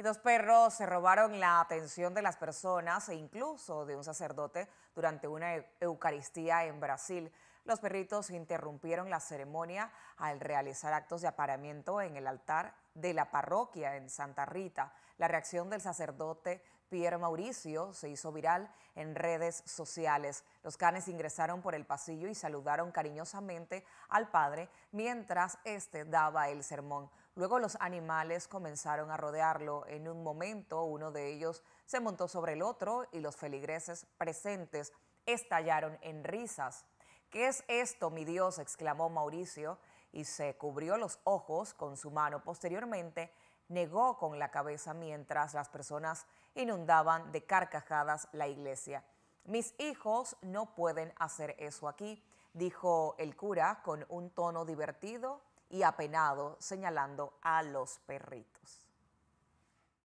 Y dos perros se robaron la atención de las personas e incluso de un sacerdote durante una Eucaristía en Brasil. Los perritos interrumpieron la ceremonia al realizar actos de aparamiento en el altar de la parroquia en Santa Rita. La reacción del sacerdote Pierre Mauricio se hizo viral en redes sociales. Los canes ingresaron por el pasillo y saludaron cariñosamente al padre mientras éste daba el sermón. Luego los animales comenzaron a rodearlo. En un momento uno de ellos se montó sobre el otro y los feligreses presentes estallaron en risas. ¿Qué es esto, mi Dios? exclamó Mauricio y se cubrió los ojos con su mano. Posteriormente negó con la cabeza mientras las personas inundaban de carcajadas la iglesia. Mis hijos no pueden hacer eso aquí, dijo el cura con un tono divertido y apenado, señalando a los perritos.